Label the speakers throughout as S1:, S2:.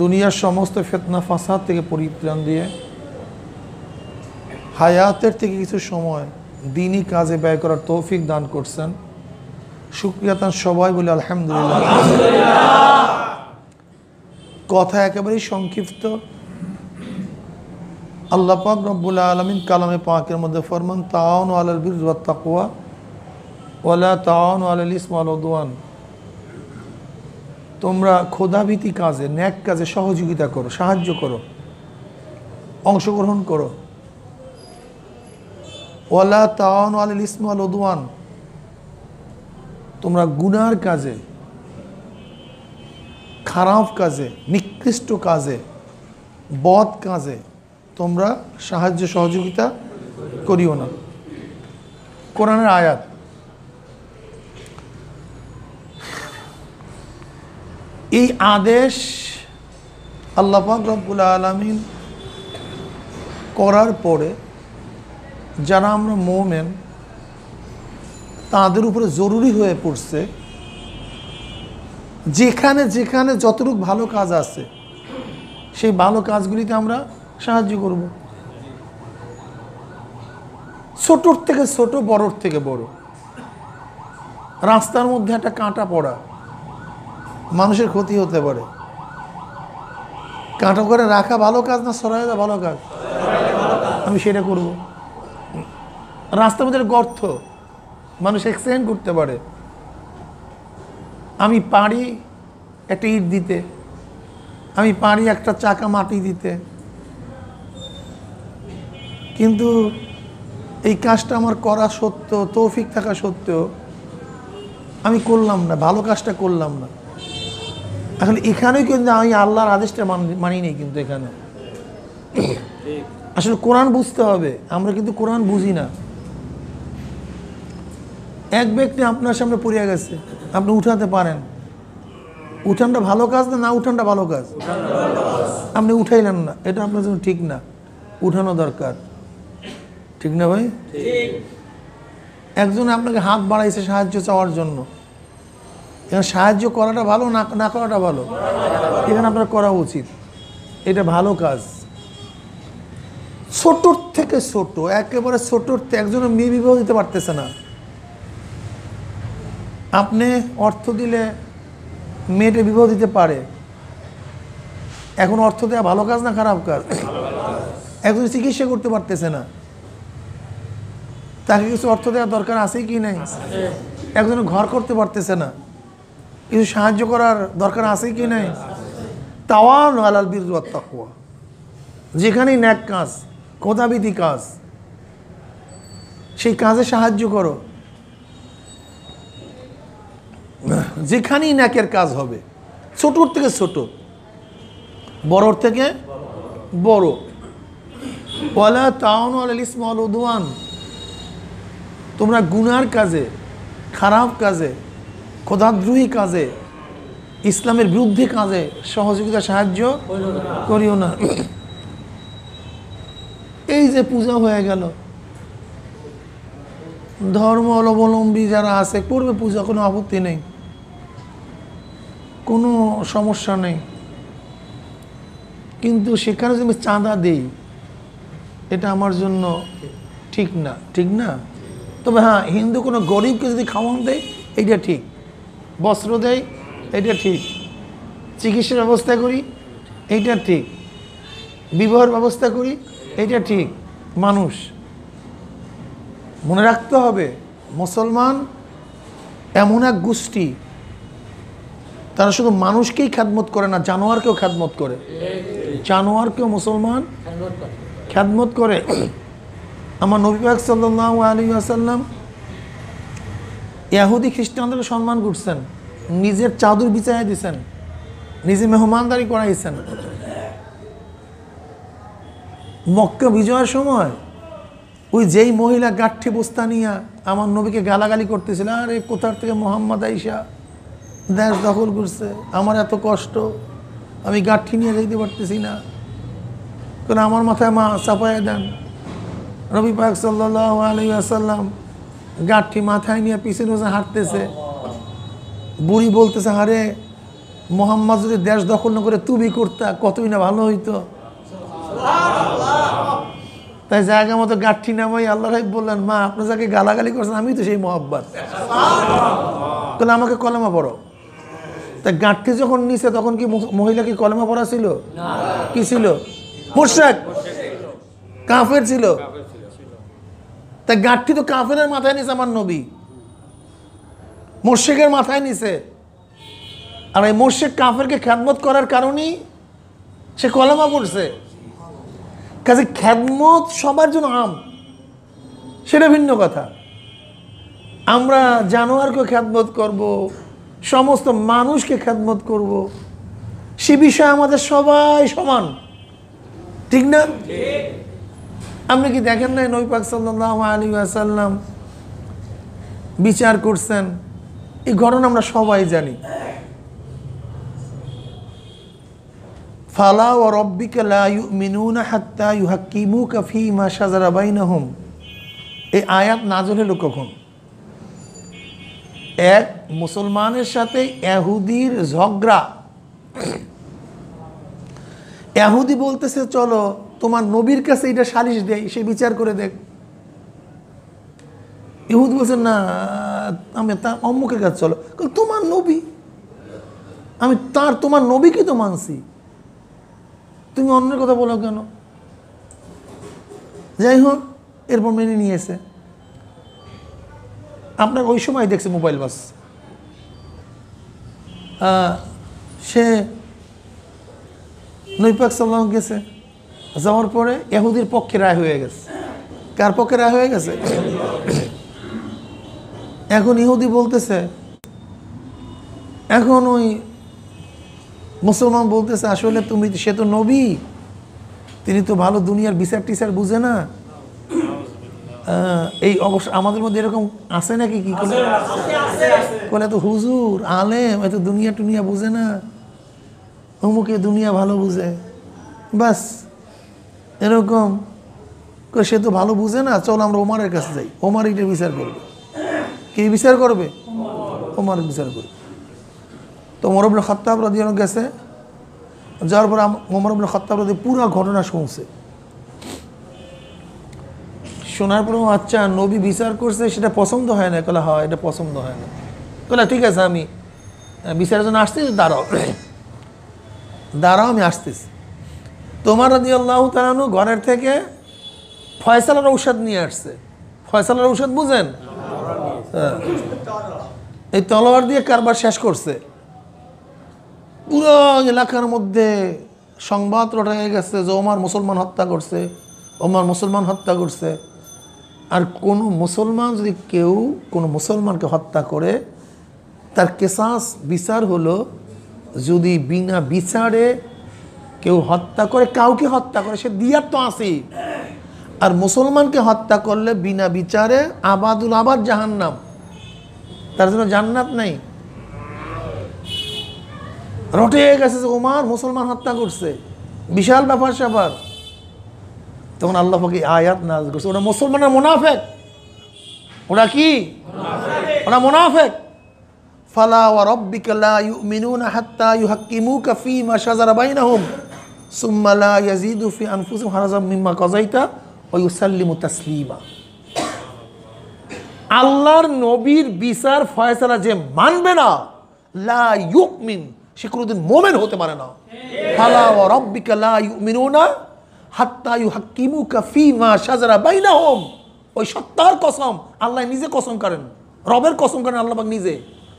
S1: দুনিয়ার সমস্ত ফেতনা ফাসাদ থেকে পরিত্রাণ দিয়ে হায়াতের থেকে কিছু সময় দিনই কাজে ব্যয় করার তৌফিক দান করছেন শুক্রিয়া তার সবাই বলে আলহামদুলিল্লাহ কথা একেবারেই সংক্ষিপ্ত আল্লাহ পাক রব্বুল আলমিন কালামে পাকের মধ্যে ফরমান তাওন আলাল বীর তাকুয়া ওয়ালা তাওন আলাল ইসমাল উদওয়ান তোমরা ক্ষোধাভীতি কাজে ন্যাক কাজে সহযোগিতা করো সাহায্য করো অংশগ্রহণ করো ওয়ালা তাওয়ান আলিল ইসমাল ওদওয়ান তোমরা গুনার কাজে খারাপ কাজে নিকৃষ্ট কাজে বদ কাজে তোমরা সাহায্য সহযোগিতা করিও না কোরআনের আয়াত এই আদেশ আল্লাপাক রব্বুল আলমিন করার পরে যারা আমরা মোমেন তাদের উপরে জরুরি হয়ে পড়ছে যেখানে যেখানে যতটুকু ভালো কাজ আছে সেই ভালো কাজগুলিতে আমরা সাহায্য করব ছোটোর থেকে ছোট বড়োর থেকে বড় রাস্তার মধ্যে একটা কাঁটা পড়া মানুষের ক্ষতি হতে পারে কাঁটো করে রাখা ভালো কাজ না সরাই দেওয়া ভালো কাজ আমি সেটা করব রাস্তার মধ্যে গর্থ মানুষ এক্সিডেন্ট করতে পারে আমি পারি একটা ইট দিতে আমি পারি একটা চাকা মাটি দিতে কিন্তু এই কাজটা আমার করা সত্য তৌফিক থাকা সত্ত্বেও আমি করলাম না ভালো কাজটা করলাম না এখন এখানেও কিন্তু আমি আল্লাহর আদেশটা মানি নেই কিন্তু এখানে আসলে কোরআন বুঝতে হবে আমরা কিন্তু কোরআন বুঝি না এক ব্যক্তি আপনার সামনে পড়িয়া গেছে আপনি উঠাতে পারেন উঠানটা ভালো কাজ না না উঠানটা ভালো কাজ আপনি উঠাইলেন না এটা আপনার জন্য ঠিক না উঠানো দরকার ঠিক না ভাই একজন আপনাকে হাত বাড়াইছে সাহায্য চাওয়ার জন্য এখানে সাহায্য করাটা ভালো না না করাটা ভালো এখানে আপনার করা উচিত এটা ভালো কাজ ছোটোর থেকে ছোট একেবারে ছোটোর একজনের মেয়ে বিবাহ দিতে পারতেছে না আপনি অর্থ দিলে মেয়েটা বিবাহ দিতে পারে এখন অর্থ দেওয়া ভালো কাজ না খারাপ কাজ একজন চিকিৎসা করতে পারতেছে না তাকে কিছু অর্থ দেওয়ার দরকার আছে কি নাই একজনের ঘর করতে পারতেছে না কিছু সাহায্য করার দরকার আছে কি নাই তাওয়ান আলাল বীর তাকুয়া যেখানেই ন্যাক কাজ কোথাবিধি কাজ সেই কাজে সাহায্য করো যেখানেই ন্যাকের কাজ হবে ছোটোর থেকে ছোট বড়োর থেকে বড় ওয়ালা তাউন আলাল ইসমাল উদওয়ান তোমরা গুনার কাজে খারাপ কাজে খোদাদ্রোহী কাজে ইসলামের বিরুদ্ধে কাজে সহযোগিতা সাহায্য করিও না এই যে পূজা হয়ে গেল ধর্ম অবলম্বী যারা আছে করবে পূজা কোনো আপত্তি নেই কোনো সমস্যা নেই কিন্তু সেখানে যদি চাঁদা দেই এটা আমার জন্য ঠিক না ঠিক না তবে হ্যাঁ হিন্দু কোনো গরিবকে যদি খাওয়ান দেয় এইটা ঠিক বস্ত্র দেয় এটা ঠিক চিকিৎসার ব্যবস্থা করি এইটা ঠিক বিবাহের ব্যবস্থা করি এইটা ঠিক মানুষ মনে রাখতে হবে মুসলমান এমন এক গোষ্ঠী তারা শুধু মানুষকেই খ্যাদমত করে না জানোয়ারকেও খ্যাদমত করে জানোয়ারকেও মুসলমান খ্যাদমত করে আমার নবী পাক সাল্লাহ আলী আসাল্লাম ইয়াহুদি খ্রিস্টানদের সম্মান করছেন নিজের চাদর বিচাই দিছেন নিজে মেহমানদারি করাইছেন মক্কা বিজয়ের সময় ওই যেই মহিলা গাঠি বস্তানিয়া আমার নবীকে গালাগালি করতেছিল আরে কোথার থেকে মোহাম্মদ আইসা দেশ দখল করছে আমার এত কষ্ট আমি গাঠি নিয়ে যেতে পারতেছি না কারণ আমার মাথায় মা চাপায় দেন রবি পাক সাল্লাহ আলী আসাল্লাম গাঠি মাথায় নিয়ে পিছে রোজা হাঁটতেছে বুড়ি বলতেছে হারে মোহাম্মদ যদি দেশ দখল না করে তুবি করতা কতই না ভালো হইতো তাই জায়গা মতো গাঠি নামাই আল্লাহ রাহিব বললেন মা আপনার যাকে গালাগালি করছেন আমি তো সেই মোহাব্বাত তাহলে আমাকে কলমা পড়ো তা গাঁটটি যখন নিছে তখন কি মহিলা কি কলমা পড়া ছিল কি ছিল মুর্শেক কাফের ছিল তা গাঠটি তো কাফেরের মাথায় নিছে আমার নবী মোর্শেকের মাথায় নিছে আর এই মোর্শেক কাফেরকে খ্যাতমত করার কারণেই সে কলমা পড়ছে কাজে খ্যাতমত সবার জন্য আম সেটা ভিন্ন কথা আমরা জানোয়ারকে খ্যাতমত করব সমস্ত মানুষকে খ্যাতমত করব সে বিষয়ে আমাদের সবাই সমান ঠিক না আপনি কি দেখেন নাই নৈপাক সাল্লাহ আলী আসাল্লাম বিচার করছেন এই ঘটনা আমরা সবাই জানি ফালা ও রব্বিকা মিনুনা হাত্তা ইউহাকিমু কাফি মা সাজারা বাইনাহুম এই আয়াত নাজল হলো কখন এক মুসলমানের সাথে এহুদির ঝগড়া এহুদি বলতেছে চলো তোমার নবীর কাছে এটা সালিশ দেয় সে বিচার করে দেখ ইহুদ বলছেন না আমি তার অম্মুকের কাছে চলো তোমার নবী আমি তার তোমার নবীকে তো মানছি তুমি অন্যের কথা বলো কেন যাই হোক এরপর মেনে নিয়েছে আপনার ওই সময় দেখছে মোবাইল বাস সে নৈপাক সাল্লাম গেছে যাওয়ার পরে এহুদির পক্ষে রায় হয়ে গেছে কার পক্ষে রায় হয়ে গেছে এখন ইহুদি বলতেছে এখন ওই মুসলমান বলতেছে আসলে তুমি সে তো নবী তিনি তো ভালো দুনিয়ার বিচার টিচার বুঝে না এই অবশ্য আমাদের মধ্যে এরকম আছে নাকি কি করে এত হুজুর আলেম এত দুনিয়া টুনিয়া বুঝে না অমুকে দুনিয়া ভালো বুঝে বাস এরকম সে তো ভালো বুঝে না চল আমরা ওমারের কাছে যাই ওমার এটা বিচার করবে কে বিচার করবে ওমার বিচার করবে তো মরবুল খত্তাব অনেক গেছে যাওয়ার পর মোমরবুল খত্তাব রাজি পুরো ঘটনা শুনছে শোনার পর আচ্ছা নবী বিচার করছে সেটা পছন্দ হয় না কলে হয় হ্যাঁ, এটা পছন্দ হয় না কলে ঠিক আছে আমি বিচারের জন্য আসতেছি দাঁড়াও দাঁড়াও আমি আসতেছি তোমার রাজি আল্লাহ তালানু ঘরের থেকে ফয়সালার ঔষধ নিয়ে আসছে ফয়সালার ঔষধ বুঝেন হ্যাঁ এই তলোয়ার দিয়ে কারবার শেষ করছে পুরো এলাকার মধ্যে সংবাদ রটাই গেছে যে ওমার মুসলমান হত্যা করছে ওমার মুসলমান হত্যা করছে আর কোনো মুসলমান যদি কেউ কোনো মুসলমানকে হত্যা করে তার কেসাস বিচার হলো যদি বিনা বিচারে কেউ হত্যা করে কাউকে হত্যা করে সে দিয়ার তো আসি আর মুসলমানকে হত্যা করলে বিনা বিচারে আবাদুল আবাদ জাহান্নাম তার জন্য জান্নাত নেই রটে গেছে যে উমার মুসলমান হত্যা করছে বিশাল ব্যাপার স্যাপার তখন আল্লাহ পাকি আয়াত নাজ করছে ওরা মুসলমানের মোনাফেক ওরা কি ওরা মোনাফেক ফালা ওয়া রব্বিকা লা ইউমিনুনা হাত্তা ইউহাক্কিমুকা ফীমা শাজারা বাইনাহুম সুম্মালা ইয়াজিদুফি মিম্মা কজাইতা ওয়ুসাল্লিমু তাসলিমা আল্লাহর নবীর বিচার ফয়সালা যে মানবে না লা সে কোনোদিন মোমেন হতে পারে না ফালা লা ইউমিনুনা হাত্তা ইউহাক্কিমুকা ফিমা শাজারা বাইনাহুম ওই সত্তার কসম আল্লাহ নিজে কসম করেন রবের কসম করেন আল্লাহ নিজে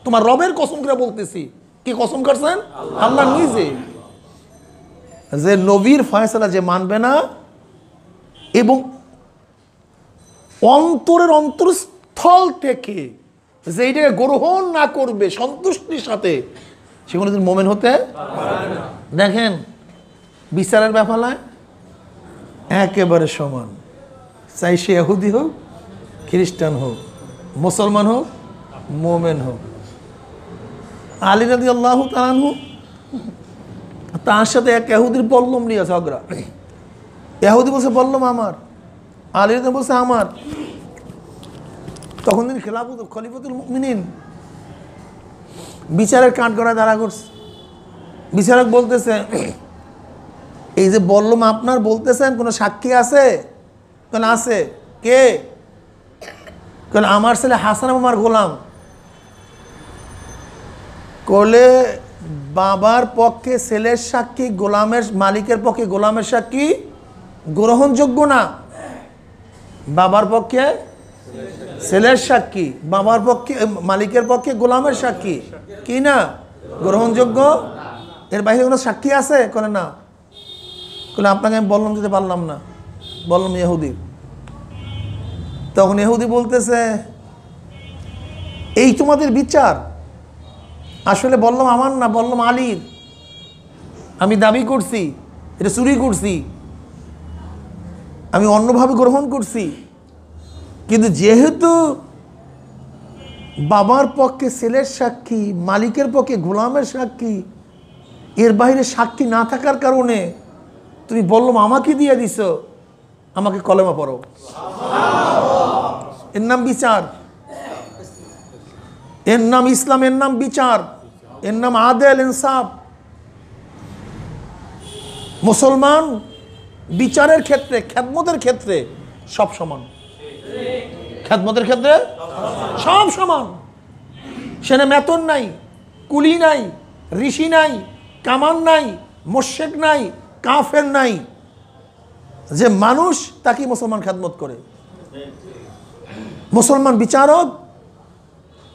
S1: তোমার রবের কসম করে বলতেছি কি কসম করছেন আল্লাহ নিজে যে নবীর ফয়সলা যে মানবে না এবং অন্তরের অন্তরস্থল থেকে যে এটাকে গ্রহণ না করবে সন্তুষ্টির সাথে সে দিন মোমেন হতে দেখেন বিচারের ব্যাপারায় একেবারে সমান চাই সে এহুদি হোক খ্রিস্টান হোক মুসলমান হোক মোমেন হোক আলী রাজি আল্লাহ তালান হোক তার সাথে এক এহুদির বল্লম নিয়ে ঝগড়া এহুদি বলছে বল্লম আমার আলির বলছে আমার তখন তিনি খেলাফত খলিফতুল মিনিন বিচারের কাঠ গড়ায় দাঁড়া করছে বিচারক বলতেছে এই যে বল্লম আপনার বলতেছেন কোনো সাক্ষী আছে কেন আছে কে কেন আমার ছেলে হাসান আমার গোলাম করলে বাবার পক্ষে ছেলের সাক্ষী গোলামের মালিকের পক্ষে গোলামের সাক্ষী গ্রহণযোগ্য না বাবার পক্ষে ছেলের সাক্ষী বাবার পক্ষে মালিকের পক্ষে গোলামের সাক্ষী কি না গ্রহণযোগ্য এর বাইরে কোনো সাক্ষী আছে করে না বলে আপনাকে আমি বললাম দিতে পারলাম না বললাম ইহুদির তখন ইহুদি বলতেছে এই তোমাদের বিচার আসলে বললাম আমার না বললাম আলীর আমি দাবি করছি এটা চুরি করছি আমি অন্যভাবে গ্রহণ করছি কিন্তু যেহেতু বাবার পক্ষে ছেলের সাক্ষী মালিকের পক্ষে গোলামের সাক্ষী এর বাইরে সাক্ষী না থাকার কারণে তুমি বললাম আমাকে দিয়ে দিছ আমাকে কলেমা পড়ো এর নাম বিচার এর নাম ইসলাম এর নাম বিচার এর নাম আদেল ইনসাফ মুসলমান বিচারের ক্ষেত্রে খ্যাতমতের ক্ষেত্রে সব সমান খ্যাতমতের ক্ষেত্রে সব সমান সেনে মেতন নাই কুলি নাই ঋষি নাই কামান নাই মোশেক নাই কাফের নাই যে মানুষ তাকে মুসলমান খ্যাতমত করে মুসলমান বিচারক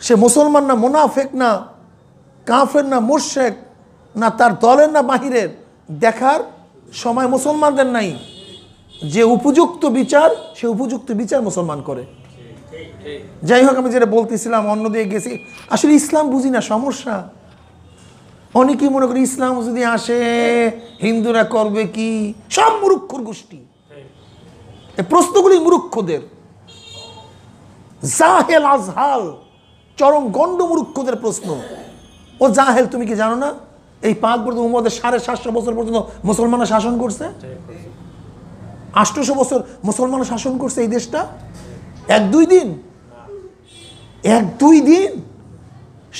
S1: সে মুসলমান না মোনাফেক না কাফের না মুর্শেক না তার দলের না বাহিরের দেখার সময় মুসলমানদের নাই যে উপযুক্ত বিচার সে উপযুক্ত বিচার মুসলমান করে যাই হোক আমি যেটা বলতেছিলাম অন্য দিয়ে গেছি আসলে ইসলাম বুঝি না সমস্যা অনেকেই মনে করি ইসলাম যদি আসে হিন্দুরা করবে কি সব মুরুক্ষর গোষ্ঠী প্রশ্নগুলি মুরুক্ষদের জাহেল আজহাল চরম গণ্ডমূর্খদের প্রশ্ন ও জাহেল তুমি কি জানো না এই পাঁচ বর্ধ মোহাম্মদের সাড়ে সাতশো বছর পর্যন্ত মুসলমানরা শাসন করছে আষ্টশো বছর মুসলমানরা শাসন করছে এই দেশটা এক দুই দিন এক দুই দিন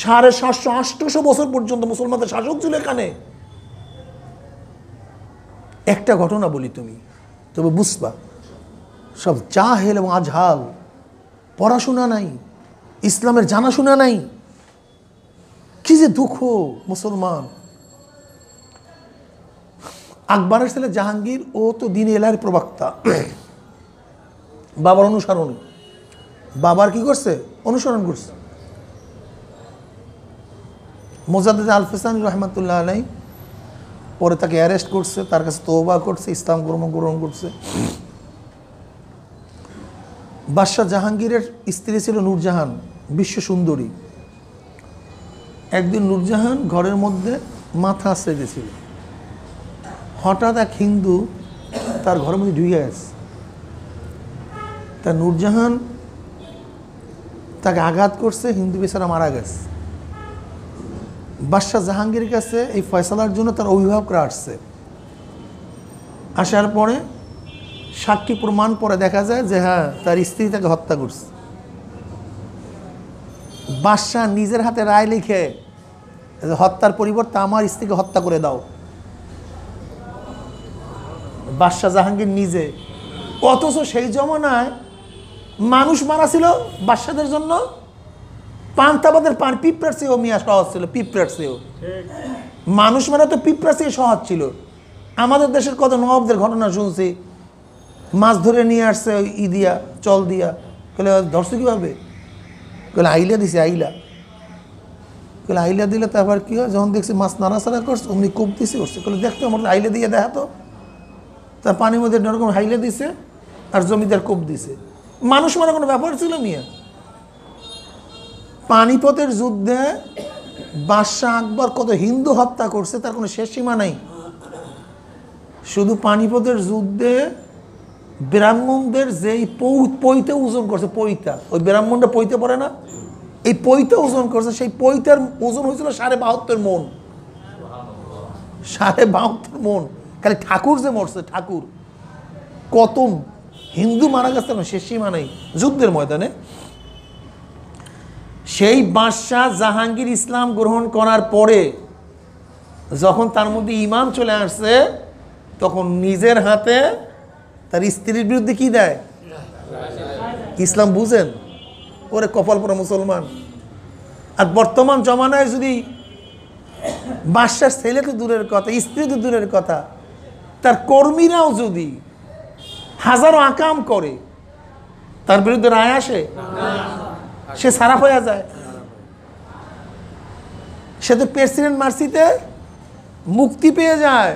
S1: সাড়ে সাতশো আষ্টশো বছর পর্যন্ত মুসলমানদের শাসক ছিল এখানে একটা ঘটনা বলি তুমি তবে বুঝবা সব জাহেল এবং আজহাল পড়াশোনা নাই ইসলামের জানাশোনা নাই কি যে দুঃখ মুসলমান আকবরের ছেলে জাহাঙ্গীর ও তো দিন এলার প্রবক্তা বাবার অনুসরণ বাবার কি করছে অনুসরণ করছে মোজাদ্দ আলফেসান রহমতুল্লাহ আলাই পরে তাকে অ্যারেস্ট করছে তার কাছে তোবা করছে ইসলাম গ্রহণ গ্রহণ করছে বাদশাহ জাহাঙ্গীরের স্ত্রী ছিল নূরজাহান বিশ্ব সুন্দরী একদিন নূরজাহান ঘরের মধ্যে মাথা আশ্রয় দিয়েছিল হঠাৎ এক হিন্দু তার ঘরের মধ্যে ঢুকে গেছে তা নূরজাহান তাকে আঘাত করছে হিন্দু বেচারা মারা গেছে বাদশাহ জাহাঙ্গীর কাছে এই ফয়সালার জন্য তার অভিভাবকরা আসছে আসার পরে সাক্ষী প্রমাণ পরে দেখা যায় যে হ্যাঁ তার স্ত্রী তাকে হত্যা করছে বাদশাহ নিজের হাতে রায় লিখে হত্যার পরিবর্তে আমার স্ত্রীকে হত্যা করে দাও বাদশাহ জাহাঙ্গীর নিজে অথচ সেই জমানায় মানুষ মারা ছিল বাদশাদের জন্য পান্তাবাদের পান পিঁপড়ার চেয়েও মিয়া সহজ ছিল পিঁপড়ার চেয়েও মানুষ মারা তো পিঁপড়ার চেয়ে সহজ ছিল আমাদের দেশের কত নবাবদের ঘটনা শুনছি মাছ ধরে নিয়ে আসছে ইদিয়া চল দিয়া ধরছে কীভাবে কলে আইলা দিছে আইলা গেলে আইলা দিলে তো আবার কী হয় যখন দেখছি মাছ নাড়াচাড়া করছে অমনি কূপ দিছে করছে কলে দেখতো আমার আইলা দিয়ে দেখাতো তার পানির মধ্যে নরকম হাইলে দিছে আর জমিদার কোপ দিছে মানুষ মানে কোনো ব্যাপার ছিল মিয়া পানিপথের যুদ্ধে বাদশাহ আকবর কত হিন্দু হত্যা করছে তার কোনো শেষ সীমা নাই শুধু পানিপথের যুদ্ধে ব্রাহ্মণদের যেই পৈতা ওজন করছে পৈতা ওই ব্রাহ্মণরা পৈতে পড়ে না এই পৈতা ওজন করছে সেই পৈতার ওজন হয়েছিল সাড়ে বাহাত্তর মন সাড়ে বাহাত্তর মন খালি ঠাকুর যে মরছে ঠাকুর কত হিন্দু মারা গেছে না শেষই সীমা যুদ্ধের ময়দানে সেই বাদশাহ জাহাঙ্গীর ইসলাম গ্রহণ করার পরে যখন তার মধ্যে ইমাম চলে আসছে তখন নিজের হাতে তার স্ত্রীর বিরুদ্ধে কি দেয় ইসলাম বুঝেন ওরে কপাল পরা মুসলমান আর বর্তমান জমানায় যদি বাসার ছেলে তো দূরের কথা স্ত্রী তো দূরের কথা তার কর্মীরাও যদি হাজারো আকাম করে তার বিরুদ্ধে রায় আসে সে সারা হয়ে যায় সে তো প্রেসিডেন্ট মার্সিতে মুক্তি পেয়ে যায়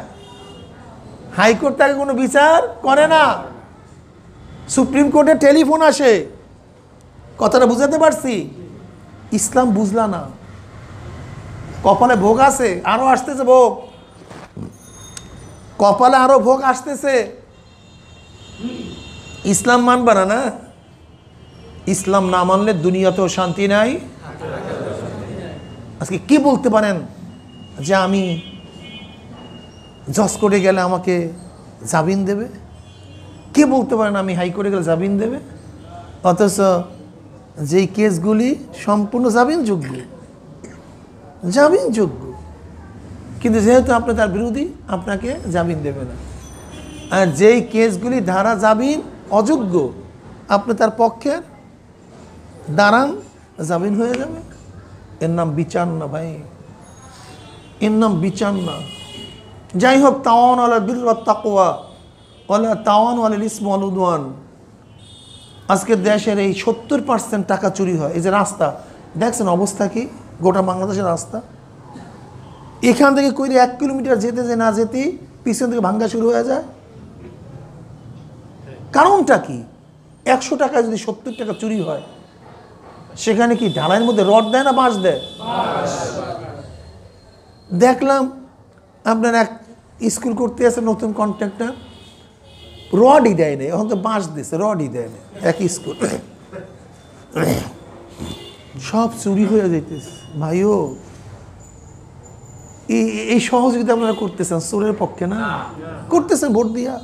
S1: হাইকোর্ট তাকে কোনো বিচার করে না সুপ্রিম কোর্টে টেলিফোন আসে কথাটা বুঝাতে পারছি ইসলাম বুঝলা না কপালে ভোগ আছে আরও আসতেছে ভোগ কপালে আরও ভোগ আসতেছে ইসলাম মানবা না না ইসলাম না মানলে দুনিয়াতেও শান্তি নাই আজকে কি বলতে পারেন যে আমি জজ করে গেলে আমাকে জামিন দেবে কে বলতে পারেন আমি হাই করে গেলে জামিন দেবে অথচ যেই কেসগুলি সম্পূর্ণ জামিনযোগ্য জামিনযোগ্য কিন্তু যেহেতু আপনি তার বিরোধী আপনাকে জামিন দেবে না আর যেই কেসগুলি ধারা জামিন অযোগ্য আপনি তার পক্ষে দাঁড়ান জামিন হয়ে যাবে এর নাম বিচার না ভাই এর নাম বিচার না যাই হোক তাওয়ান আলা বীর তাকোয়া ওলা তাওয়ান আলাল ইসম আল উদওয়ান আজকে দেশের এই সত্তর পার্সেন্ট টাকা চুরি হয় এই যে রাস্তা দেখছেন অবস্থা কি গোটা বাংলাদেশের রাস্তা এখান থেকে কইরে এক কিলোমিটার যেতে যে না যেতে পিছন থেকে ভাঙ্গা শুরু হয়ে যায় কারণটা কি একশো টাকা যদি সত্তর টাকা চুরি হয় সেখানে কি ঢালাইয়ের মধ্যে রড দেয় না বাঁশ দেয় দেখলাম আপনার এক স্কুল করতে আছে নতুন কন্ট্রাক্টর রডই দেয় নেই এখন তো বাঁশ দিয়েছে রডই দেয় নেই এক স্কুল সব চুরি হয়ে যেতেছে ভাইও এই সহযোগিতা আপনারা করতেছেন চোরের পক্ষে না করতেছেন ভোট দিয়া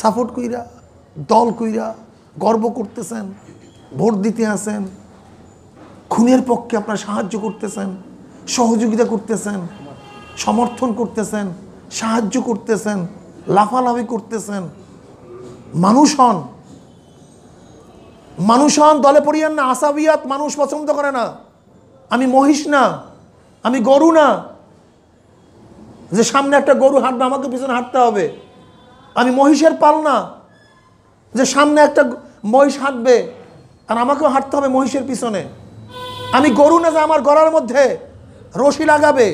S1: সাপোর্ট কইরা দল কইরা গর্ব করতেছেন ভোট দিতে আসেন খুনের পক্ষে আপনারা সাহায্য করতেছেন সহযোগিতা করতেছেন সমর্থন করতেছেন সাহায্য করতেছেন লাফালাফি করতেছেন মানুষ হন মানুষ হন দলে পড়িয়ান না আসাবিয়াত মানুষ পছন্দ করে না আমি মহিষ না আমি গরু না যে সামনে একটা গরু হাঁটবে আমাকে পিছনে হাঁটতে হবে আমি মহিষের পাল না যে সামনে একটা মহিষ হাঁটবে আর আমাকেও হাঁটতে হবে মহিষের পিছনে আমি গরু না যে আমার গড়ার মধ্যে রশি লাগাবে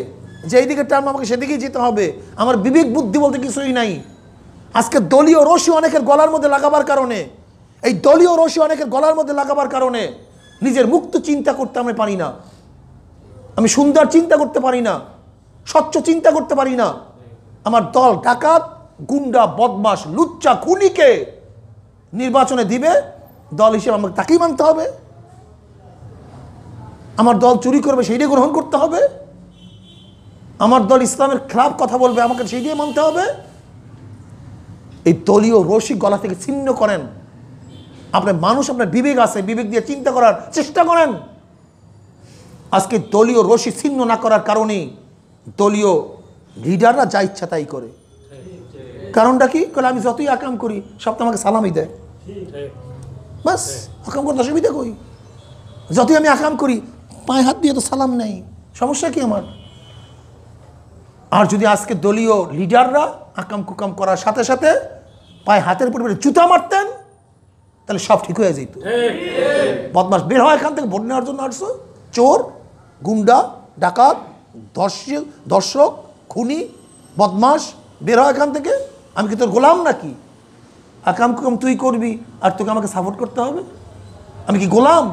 S1: যে এইদিকে টার্ম আমাকে সেদিকেই যেতে হবে আমার বিবেক বুদ্ধি বলতে কিছুই নাই আজকে দলীয় রশি অনেকের গলার মধ্যে লাগাবার কারণে এই দলীয় রশি অনেকের গলার মধ্যে লাগাবার কারণে নিজের মুক্ত চিন্তা করতে আমি পারি না আমি সুন্দর চিন্তা করতে পারি না স্বচ্ছ চিন্তা করতে পারি না আমার দল ডাকাত গুন্ডা বদমাস লুচ্চা খুনিকে নির্বাচনে দিবে দল হিসেবে আমাকে তাকেই মানতে হবে আমার দল চুরি করবে সেইটাই গ্রহণ করতে হবে আমার দল ইসলামের খারাপ কথা বলবে আমাকে সেই দিয়ে মানতে হবে এই দলীয় রসিক গলা থেকে ছিন্ন করেন আপনার মানুষ আপনার বিবেক আছে বিবেক দিয়ে চিন্তা করার চেষ্টা করেন আজকে দলীয় রশি ছিন্ন না করার কারণে দলীয় লিডাররা যা ইচ্ছা তাই করে কারণটা কি কারণ আমি যতই আকাম করি সব তো আমাকে সালামই দেয় বাস আকাম করতে অসুবিধা কই যতই আমি আকাম করি পায়ে হাত দিয়ে তো সালাম নেই সমস্যা কি আমার আর যদি আজকে দলীয় লিডাররা আকাম কুকাম করার সাথে সাথে পায়ে হাতের পরিমাণে জুতা মারতেন তাহলে সব ঠিক হয়ে যেত বদমাস বের হয় এখান থেকে ভোট নেওয়ার জন্য আসছো চোর গুন্ডা ডাকাত দর্শক দর্শক খুনি বদমাস বের হয় এখান থেকে আমি কি তোর গোলাম নাকি আকাম কুকাম তুই করবি আর তোকে আমাকে সাপোর্ট করতে হবে আমি কি গোলাম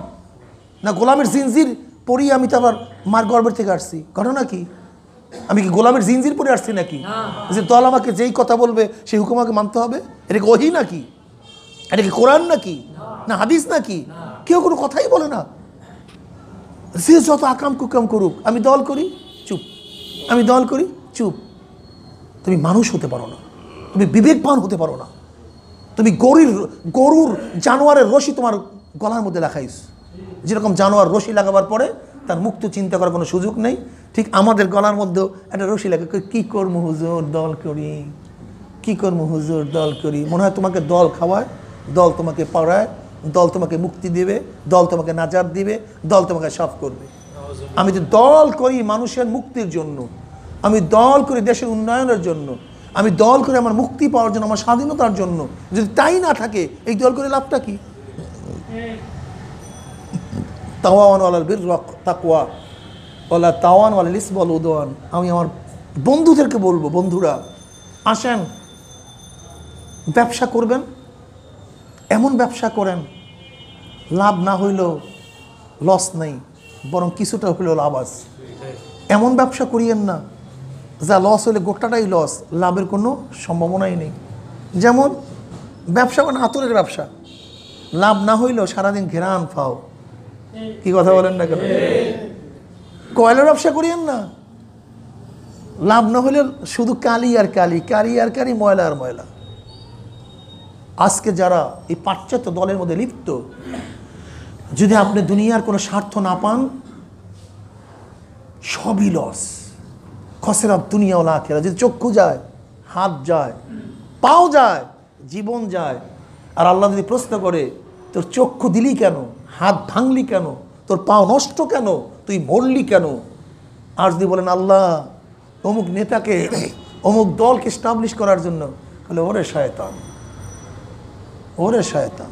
S1: না গোলামের জিনজির পরিয়ে আমি তো আবার মার গর্বের থেকে আসছি ঘটনা কি আমি কি গোলামের জিনজির পরে আসছি নাকি যে দল আমাকে যেই কথা বলবে সেই হুকুম আমাকে মানতে হবে এটা কি ওহি নাকি এটা কি কোরআন নাকি না হাদিস নাকি কেউ কোনো কথাই বলে না যে যত আকাম কুকাম করুক আমি দল করি চুপ আমি দল করি চুপ তুমি মানুষ হতে পারো না তুমি বিবেকবান হতে পারো না তুমি গরুর গরুর জানোয়ারের রশি তোমার গলার মধ্যে লেখাইস যেরকম জানোয়ার রশি লাগাবার পরে তার মুক্ত চিন্তা করার কোনো সুযোগ নেই ঠিক আমাদের গলার মধ্যে একটা রশি লাগে কী কর্ম হুজুর দল করি কি কর্ম হুজুর দল করি মনে হয় তোমাকে দল খাওয়ায় দল তোমাকে পড়ায় দল তোমাকে মুক্তি দিবে দল তোমাকে নাজার দিবে দল তোমাকে সাফ করবে আমি তো দল করি মানুষের মুক্তির জন্য আমি দল করি দেশের উন্নয়নের জন্য আমি দল করে আমার মুক্তি পাওয়ার জন্য আমার স্বাধীনতার জন্য যদি তাই না থাকে এই দল করে লাভটা কি হ্যাঁ। তাওয়ান বীর তাকুয়া ওলা তাওয়ান ওলা লিস বল উদোয়ান আমি আমার বন্ধুদেরকে বলবো বন্ধুরা আসেন ব্যবসা করবেন এমন ব্যবসা করেন লাভ না হইলেও লস নেই বরং কিছুটা হইল লাভ এমন ব্যবসা করিয়েন না যা লস হলে গোটাটাই লস লাভের কোনো সম্ভাবনাই নেই যেমন ব্যবসা মানে আতরের ব্যবসা লাভ না হইলেও সারাদিন ঘেরান ফাও কি কথা বলেন না কেন কয়লা ব্যবসা করিয়েন না লাভ না হলে শুধু কালি আর কালি কালি আর কালি ময়লা আর ময়লা আজকে যারা এই পাশ্চাত্য দলের মধ্যে লিপ্ত যদি আপনি দুনিয়ার কোনো স্বার্থ না পান সবই লস দুনিয়াও না খেলা যদি চক্ষু যায় হাত যায় পাও যায় জীবন যায় আর আল্লাহ যদি প্রশ্ন করে তোর চক্ষু দিলি কেন হাত ভাঙলি কেন তোর পাও নষ্ট কেন তুই মরলি কেন আর যদি বলেন আল্লাহ অমুক নেতাকে অমুক দলকে স্টাবলিশ করার জন্য তাহলে ওরে শায়তান ওরে শায়তান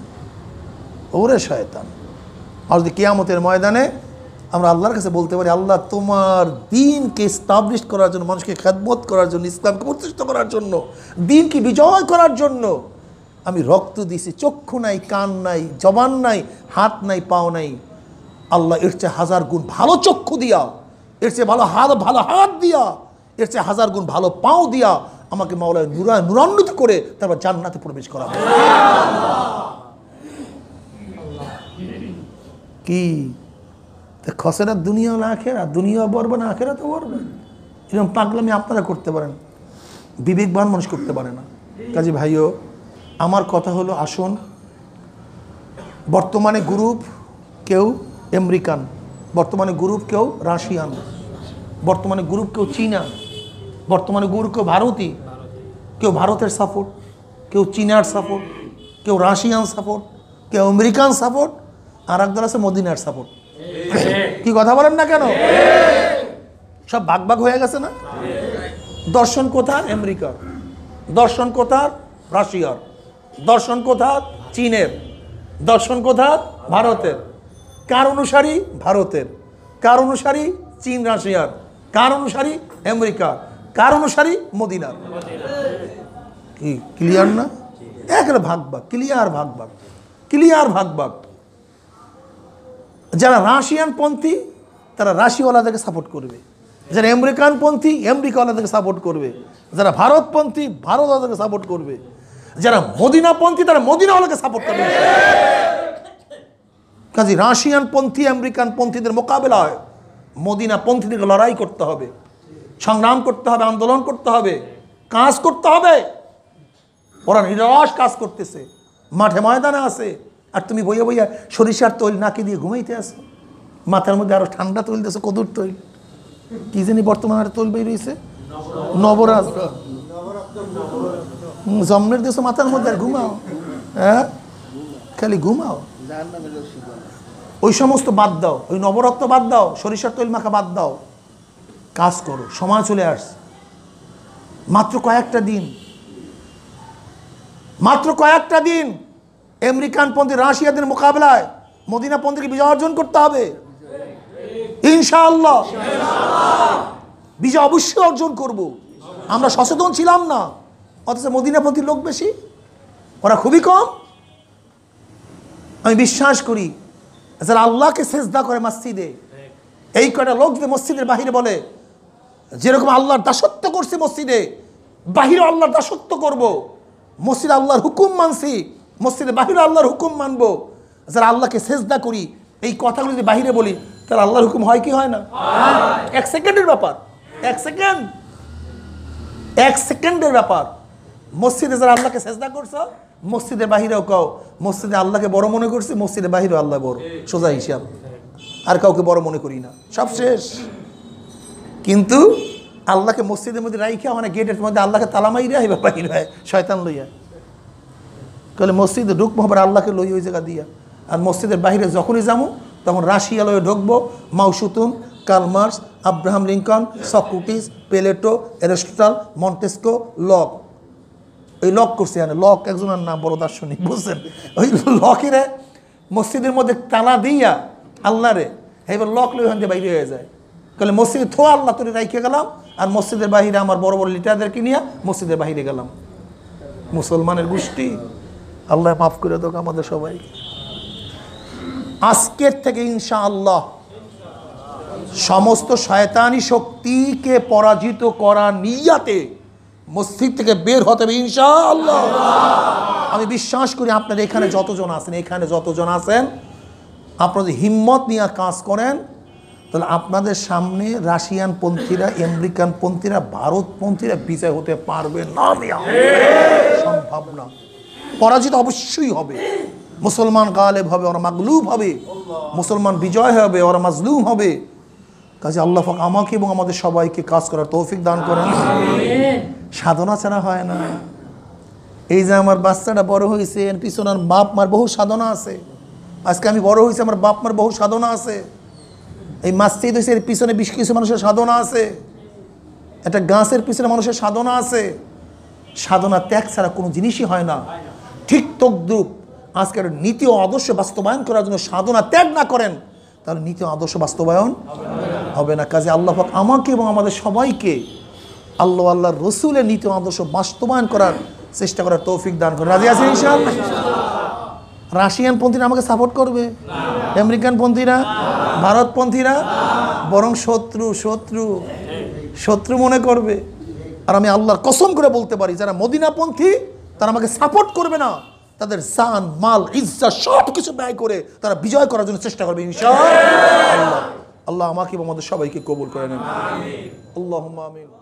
S1: ওরে শায়তান আর যদি কেয়ামতের ময়দানে আমরা আল্লাহর কাছে বলতে পারি আল্লাহ তোমার দিনকে স্টাবলিশ করার জন্য মানুষকে খ্যাতবোধ করার জন্য ইসলামকে প্রতিষ্ঠিত করার জন্য দিনকে বিজয় করার জন্য আমি রক্ত দিছি চক্ষু নাই কান নাই জবান নাই হাত নাই পাও নাই আল্লাহ এর চেয়ে হাজার গুণ ভালো চক্ষু দিয়া এর চেয়ে ভালো হাত ভালো হাত দিয়া এর চেয়ে হাজার গুণ ভালো পাও দিয়া আমাকে মাওলায় নুরা নুরান্বিত করে তারপর জান্নাতে প্রবেশ করা কি খসেরা দুনিয়া না খেরা দুনিয়া বরবে না খেরা তো বরবে এরকম পাগলামি আপনারা করতে পারেন বিবেকবান মানুষ করতে পারে না কাজে ভাইও আমার কথা হলো আসুন বর্তমানে গ্রুপ কেউ আমেরিকান বর্তমানে গ্রুপ কেউ রাশিয়ান বর্তমানে গ্রুপ কেউ চীনা বর্তমানে গ্রুপ কেউ ভারতী কেউ ভারতের সাপোর্ট কেউ চীনার সাপোর্ট কেউ রাশিয়ান সাপোর্ট কেউ আমেরিকান সাপোর্ট আর একদল আছে মদিনার সাপোর্ট কি কথা বলেন না কেন সব ভাগ বাগ হয়ে গেছে না দর্শন কোথার আমেরিকার দর্শন কোথার রাশিয়ার দর্শন কোথার চীনের দর্শন কোথার ভারতের কার অনুসারী ভারতের কার অনুসারী চীন রাশিয়ার কার অনুসারী আমেরিকা কার অনুসারী মদিনার কি ক্লিয়ার না একটা ভাগবাক ক্লিয়ার ভাগবাগ ক্লিয়ার ভাগবাগ যারা রাশিয়ান পন্থী তারা রাশিওয়ালাদেরকে সাপোর্ট করবে যারা আমেরিকান পন্থী আমেরিকাওয়ালাদেরকে সাপোর্ট করবে যারা ভারতপন্থী ভারতওয়ালাদেরকে সাপোর্ট করবে যারা মদিনাপন্থী তারা মদিনাওয়ালাকে সাপোর্ট করবে কাজে রাশিয়ান পন্থী আমেরিকান পন্থীদের মোকাবেলা হয় মদিনা পন্থীদেরকে লড়াই করতে হবে সংগ্রাম করতে হবে আন্দোলন করতে হবে কাজ করতে হবে ওরা নিরস কাজ করতেছে মাঠে ময়দানে আছে আর তুমি বইয়ে বইয়া সরিষার তৈল নাকি দিয়ে ঘুমাইতে আসো মাথার মধ্যে আরও ঠান্ডা তৈল দিয়েছে কদুর তৈল কি জানি বর্তমানে আর তৈল বই রয়েছে নবরাজ জন্মের দেশে মাথার মধ্যে আর ঘুমাও হ্যাঁ খালি ঘুমাও ওই সমস্ত বাদ দাও ওই নবরত্ন বাদ দাও সরিষার তৈল মাখা বাদ দাও কাজ করো সময় চলে আস মাত্র কয়েকটা দিন মাত্র কয়েকটা দিন আমেরিকান পন্থী রাশিয়াদের মোকাবেলায় মদিনা পন্থীকে বিজয় অর্জন করতে হবে ইনশাআল্লাহ বিজয় অবশ্যই অর্জন করব। আমরা সচেতন ছিলাম না অথচ মদিনা পন্থীর লোক বেশি ওরা খুবই কম আমি বিশ্বাস করি যারা আল্লাহকে সেজদা করে মসজিদে এই কটা লোক যদি মসজিদের বাহিরে বলে যেরকম আল্লাহর দাসত্ব করছি মসজিদে বাহিরে আল্লাহর দাসত্ব করব। মসজিদ আল্লাহর হুকুম মানছি মসজিদে বাহিরে আল্লাহর হুকুম মানব যারা আল্লাহকে সেজদা করি এই কথাগুলো যদি বাহিরে বলি তাহলে আল্লাহর হুকুম হয় কি হয় না এক সেকেন্ডের ব্যাপার এক সেকেন্ড এক সেকেন্ডের ব্যাপার মসজিদে যারা আল্লাহকে সেজদা করছো মসজিদের বাহিরেও কাউ মসজিদে আল্লাহকে বড় মনে করছি মসজিদের বাহিরেও আল্লাহ বড় সোজা হিসাব আর কাউকে বড় মনে করি না সব শেষ কিন্তু আল্লাহকে মসজিদের মধ্যে রাইখা মানে গেটের মধ্যে আল্লাহকে তালামাই রায় বা বাহির হয় শয়তান লইয়া তাহলে মসজিদে ঢুকবো আবার আল্লাহকে লই ওই জায়গা দিয়া আর মসজিদের বাহিরে যখনই যাবো তখন রাশিয়া লয়ে ঢুকবো মাউসুতুন Karl Marx Abraham Lincoln Socrates Plato Aristotle Montesquieu Locke ওই লক করছে মানে লক একজনের নাম বড় দার্শনিক বুঝছেন ওই লকেরে মসজিদের মধ্যে তালা দিয়া আল্লাহরে এবার লক লই ওখান বাইরে হয়ে যায় তাহলে মসজিদে থো আল্লাহ তুলে রাইখে গেলাম আর মসজিদের বাহিরে আমার বড় বড় লিটারদেরকে নিয়ে মসজিদের বাহিরে গেলাম মুসলমানের গোষ্ঠী আল্লাহ মাফ করে দোক আমাদের সবাই আজকের থেকে ইনশা আল্লাহ সমস্ত শয়তানি শক্তিকে পরাজিত করা নিয়াতে মসজিদ থেকে বের হতে হবে ইনশা আমি বিশ্বাস করি আপনার এখানে যতজন আছেন এখানে যতজন আছেন আপনারা হিম্মত নিয়ে কাজ করেন তাহলে আপনাদের সামনে রাশিয়ান পন্থীরা আমেরিকান পন্থীরা ভারত পন্থীরা বিজয় হতে পারবে না সম্ভব না পরাজিত অবশ্যই হবে মুসলমান গালেব হবে ওরা মাগলুব হবে মুসলমান বিজয় হবে ওরা মাজলুম হবে কাজে আল্লাহ পাক আমাকে এবং আমাদের সবাইকে কাজ করার তৌফিক দান করেন সাধনা ছাড়া হয় না এই যে আমার বাচ্চাটা বড় হয়েছে পিছনের বাপ মার বহু সাধনা আছে আজকে আমি বড় হয়েছি আমার বাপ মার বহু সাধনা আছে এই মাস্তিদ হয়েছে এর পিছনে বেশ কিছু মানুষের সাধনা আছে একটা গাছের পিছনে মানুষের সাধনা আছে সাধনা ত্যাগ ছাড়া কোনো জিনিসই হয় না ঠিক তকদ্রুপ আজকে একটা নীতি ও আদর্শ বাস্তবায়ন করার জন্য সাধনা ত্যাগ না করেন তাহলে নীতি ও আদর্শ বাস্তবায়ন হবে না কাজে আল্লাহাক আমাকে এবং আমাদের সবাইকে আল্লাহ আল্লাহর রসুলের নীতি আদর্শ বাস্তবায়ন করার চেষ্টা করার তৌফিক দান করে রাজি আছে রাশিয়ান পন্থীরা আমাকে সাপোর্ট করবে আমেরিকান পন্থীরা ভারতপন্থীরা বরং শত্রু শত্রু শত্রু মনে করবে আর আমি আল্লাহর কসম করে বলতে পারি যারা মদিনাপন্থী তারা আমাকে সাপোর্ট করবে না তাদের সান মাল ইজ্জা সব কিছু ব্যয় করে তারা বিজয় করার জন্য চেষ্টা করবে ইনশাল্লাহ আল্লাহ আমাকে আমাদের সবাইকে কবুল করে নেন আল্লাহ আমিন